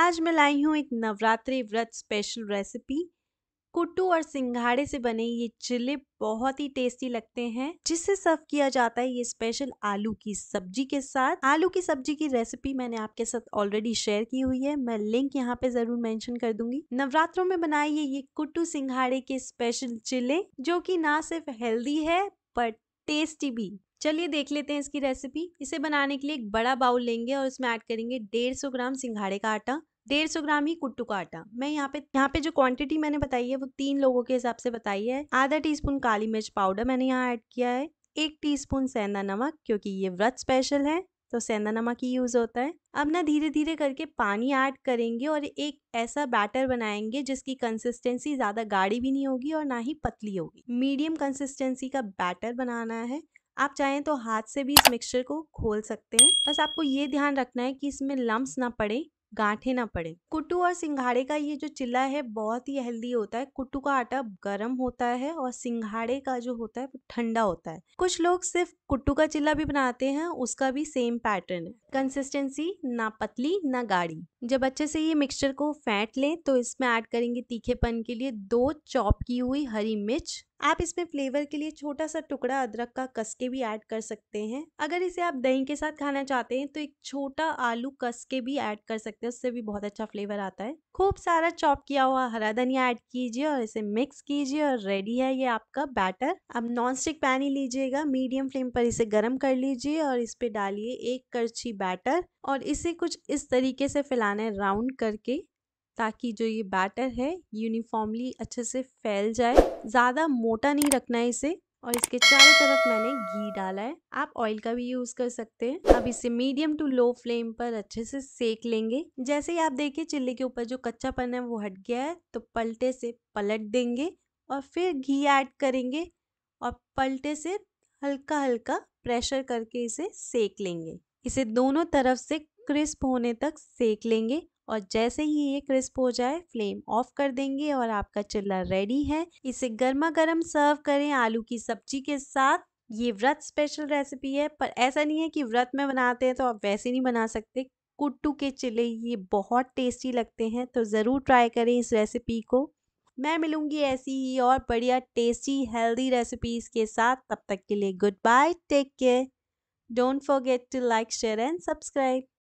आज मैं लाई हूँ एक नवरात्रि व्रत स्पेशल रेसिपी कुट्टू और सिंघाड़े से बने ये चिल्ले बहुत ही टेस्टी लगते हैं जिससे सर्व किया जाता है ये स्पेशल आलू की सब्जी के साथ आलू की सब्जी की रेसिपी मैंने आपके साथ ऑलरेडी शेयर की हुई है मैं लिंक यहाँ पे जरूर मेंशन कर दूंगी नवरात्रों में बनाई ये कुट्टू सिंघाड़े के स्पेशल चिल्ले जो की ना सिर्फ हेल्दी है बट टेस्टी भी चलिए देख लेते हैं इसकी रेसिपी इसे बनाने के लिए एक बड़ा बाउल लेंगे और इसमें ऐड करेंगे डेढ़ सौ ग्राम सिंघाड़े का आटा डेढ़ सौ ग्राम ही कुट्टू का आटा मैं यहाँ पे यहाँ पे जो क्वांटिटी मैंने बताई है वो तीन लोगों के हिसाब से बताई है आधा टीस्पून काली मिर्च पाउडर मैंने यहाँ ऐड किया है एक टीस्पून सेंधा नमक क्योंकि ये व्रत स्पेशल है तो सेंधा नमक ही यूज़ होता है अब ना धीरे धीरे करके पानी ऐड करेंगे और एक ऐसा बैटर बनाएंगे जिसकी कंसिस्टेंसी ज़्यादा गाढ़ी भी नहीं होगी और ना ही पतली होगी मीडियम कंसिस्टेंसी का बैटर बनाना है आप चाहें तो हाथ से भी इस मिक्सचर को खोल सकते हैं बस आपको ये ध्यान रखना है कि इसमें लम्ब ना पड़े गांठे ना पड़े कुट्टू और सिंघाड़े का ये जो चिल्ला है बहुत ही हेल्दी होता है कुट्टू का आटा गर्म होता है और सिंघाड़े का जो होता है वो ठंडा होता है कुछ लोग सिर्फ कुट्टू का चिल्ला भी बनाते हैं उसका भी सेम पैटर्न है कंसिस्टेंसी ना पतली ना गाढ़ी जब अच्छे से ये मिक्सचर को फेंट लें तो इसमें ऐड करेंगे तीखेपन के लिए दो चॉप की हुई हरी मिर्च आप इसमें फ्लेवर के लिए छोटा सा टुकड़ा अदरक का कस के भी ऐड कर सकते हैं अगर इसे आप दही के साथ खाना चाहते हैं तो एक छोटा आलू कस के भी ऐड कर सकते हैं उससे भी बहुत अच्छा फ्लेवर आता है खूब सारा चॉप किया हुआ हरा धनिया ऐड कीजिए और इसे मिक्स कीजिए और रेडी है ये आपका बैटर अब नॉन स्टिक पैन ही लीजिएगा मीडियम फ्लेम पर इसे गर्म कर लीजिए और इस पे डालिए एक करछी बैटर और इसे कुछ इस तरीके से फैलाना है राउंड करके ताकि जो ये बैटर है यूनिफॉर्मली अच्छे से फैल जाए ज़्यादा मोटा नहीं रखना है इसे और इसके चारों तरफ मैंने घी डाला है आप ऑयल का भी यूज कर सकते हैं अब इसे मीडियम टू लो फ्लेम पर अच्छे से सेक लेंगे जैसे ही आप देखिए चिल्ली के ऊपर जो कच्चा पन है वो हट गया है तो पलटे से पलट देंगे और फिर घी ऐड करेंगे और पलटे से हल्का हल्का प्रेशर करके इसे सेक लेंगे इसे दोनों तरफ से क्रिस्प होने तक सेक लेंगे और जैसे ही ये क्रिस्प हो जाए फ्लेम ऑफ कर देंगे और आपका चिल्ला रेडी है इसे गर्मा गर्म सर्व करें आलू की सब्जी के साथ ये व्रत स्पेशल रेसिपी है पर ऐसा नहीं है कि व्रत में बनाते हैं तो आप वैसे नहीं बना सकते कुट्टू के चिल्ले ये बहुत टेस्टी लगते हैं तो ज़रूर ट्राई करें इस रेसिपी को मैं मिलूंगी ऐसी ही और बढ़िया टेस्टी हेल्दी रेसिपीज़ के साथ तब तक के लिए goodbye take care don't forget to like share and subscribe